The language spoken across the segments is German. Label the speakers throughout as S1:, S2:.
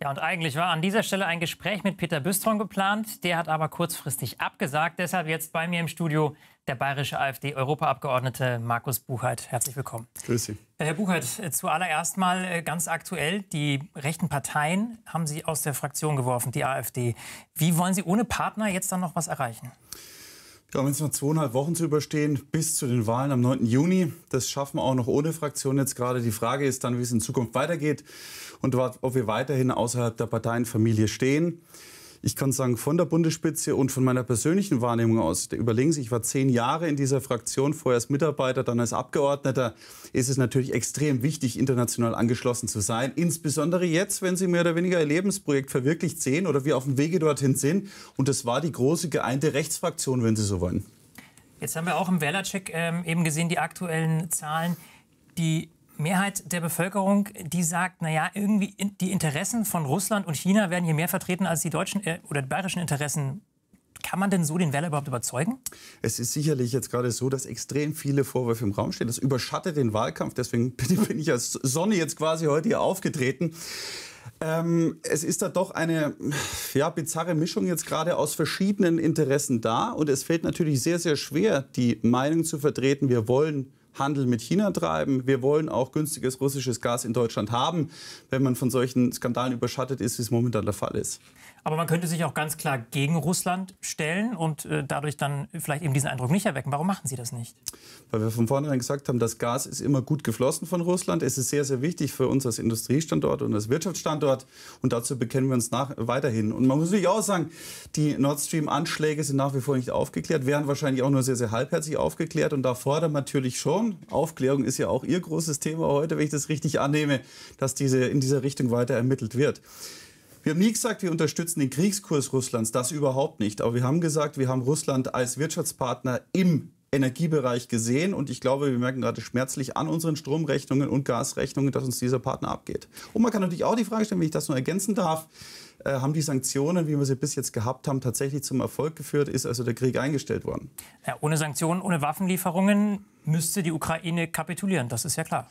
S1: Ja, und eigentlich war an dieser Stelle ein Gespräch mit Peter Büstron geplant. Der hat aber kurzfristig abgesagt. Deshalb jetzt bei mir im Studio der bayerische AfD-Europaabgeordnete Markus Buchheit. Herzlich willkommen. Grüß Sie. Herr Buchheit, äh, zuallererst mal äh, ganz aktuell. Die rechten Parteien haben Sie aus der Fraktion geworfen, die AfD. Wie wollen Sie ohne Partner jetzt dann noch was erreichen?
S2: Wir haben jetzt noch zweieinhalb Wochen zu überstehen, bis zu den Wahlen am 9. Juni. Das schaffen wir auch noch ohne Fraktion jetzt gerade. Die Frage ist dann, wie es in Zukunft weitergeht und ob wir weiterhin außerhalb der Parteienfamilie stehen ich kann sagen, von der Bundesspitze und von meiner persönlichen Wahrnehmung aus, überlegen Sie, ich war zehn Jahre in dieser Fraktion, vorher als Mitarbeiter, dann als Abgeordneter, ist es natürlich extrem wichtig, international angeschlossen zu sein. Insbesondere jetzt, wenn Sie mehr oder weniger Ihr Lebensprojekt verwirklicht sehen oder wir auf dem Wege dorthin sind. Und das war die große geeinte Rechtsfraktion, wenn Sie so wollen.
S1: Jetzt haben wir auch im Wählercheck ähm, eben gesehen, die aktuellen Zahlen, die Mehrheit der Bevölkerung, die sagt, naja, irgendwie die Interessen von Russland und China werden hier mehr vertreten als die deutschen äh, oder die bayerischen Interessen. Kann man denn so den Wähler überhaupt überzeugen?
S2: Es ist sicherlich jetzt gerade so, dass extrem viele Vorwürfe im Raum stehen. Das überschattet den Wahlkampf. Deswegen bin ich als Sonne jetzt quasi heute hier aufgetreten. Ähm, es ist da doch eine ja, bizarre Mischung jetzt gerade aus verschiedenen Interessen da. Und es fällt natürlich sehr, sehr schwer, die Meinung zu vertreten, wir wollen Handel mit China treiben. Wir wollen auch günstiges russisches Gas in Deutschland haben, wenn man von solchen Skandalen überschattet ist, wie es momentan der Fall ist.
S1: Aber man könnte sich auch ganz klar gegen Russland stellen und äh, dadurch dann vielleicht eben diesen Eindruck nicht erwecken. Warum machen Sie das nicht?
S2: Weil wir von vornherein gesagt haben, das Gas ist immer gut geflossen von Russland. Es ist sehr, sehr wichtig für uns als Industriestandort und als Wirtschaftsstandort. Und dazu bekennen wir uns nach, weiterhin. Und man muss natürlich auch sagen, die Nord Stream-Anschläge sind nach wie vor nicht aufgeklärt, werden wahrscheinlich auch nur sehr, sehr halbherzig aufgeklärt. Und da fordern wir natürlich schon, Frauen. Aufklärung ist ja auch Ihr großes Thema heute, wenn ich das richtig annehme, dass diese, in dieser Richtung weiter ermittelt wird. Wir haben nie gesagt, wir unterstützen den Kriegskurs Russlands, das überhaupt nicht. Aber wir haben gesagt, wir haben Russland als Wirtschaftspartner im Energiebereich gesehen und ich glaube, wir merken gerade schmerzlich an unseren Stromrechnungen und Gasrechnungen, dass uns dieser Partner abgeht. Und man kann natürlich auch die Frage stellen, wenn ich das nur ergänzen darf, äh, haben die Sanktionen, wie wir sie bis jetzt gehabt haben, tatsächlich zum Erfolg geführt? Ist also der Krieg eingestellt worden? Ja,
S1: ohne Sanktionen, ohne Waffenlieferungen müsste die Ukraine kapitulieren. Das ist ja klar.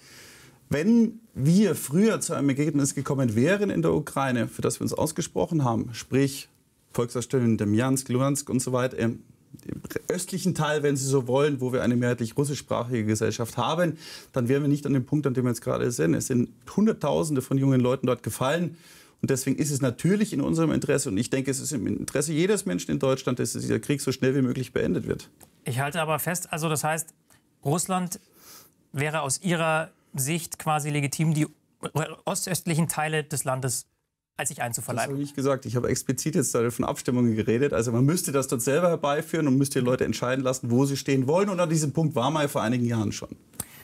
S2: Wenn wir früher zu einem Ergebnis gekommen wären in der Ukraine, für das wir uns ausgesprochen haben, sprich in Demjansk, Luhansk und so weiter, im östlichen Teil, wenn Sie so wollen, wo wir eine mehrheitlich russischsprachige Gesellschaft haben, dann wären wir nicht an dem Punkt, an dem wir jetzt gerade sind. Es sind Hunderttausende von jungen Leuten dort gefallen. Und deswegen ist es natürlich in unserem Interesse, und ich denke, es ist im Interesse jedes Menschen in Deutschland, dass dieser Krieg so schnell wie möglich beendet wird.
S1: Ich halte aber fest, also das heißt, Russland wäre aus Ihrer Sicht quasi legitim, die ostöstlichen Teile des Landes als sich einzuverleiben. Das habe
S2: ich gesagt. Ich habe explizit jetzt von Abstimmungen geredet. Also man müsste das dort selber herbeiführen und müsste die Leute entscheiden lassen, wo sie stehen wollen. Und an diesem Punkt war man ja vor einigen Jahren schon.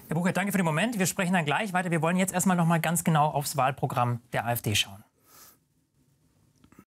S1: Herr Buchert, danke für den Moment. Wir sprechen dann gleich weiter. Wir wollen jetzt erstmal noch mal ganz genau aufs Wahlprogramm der AfD schauen.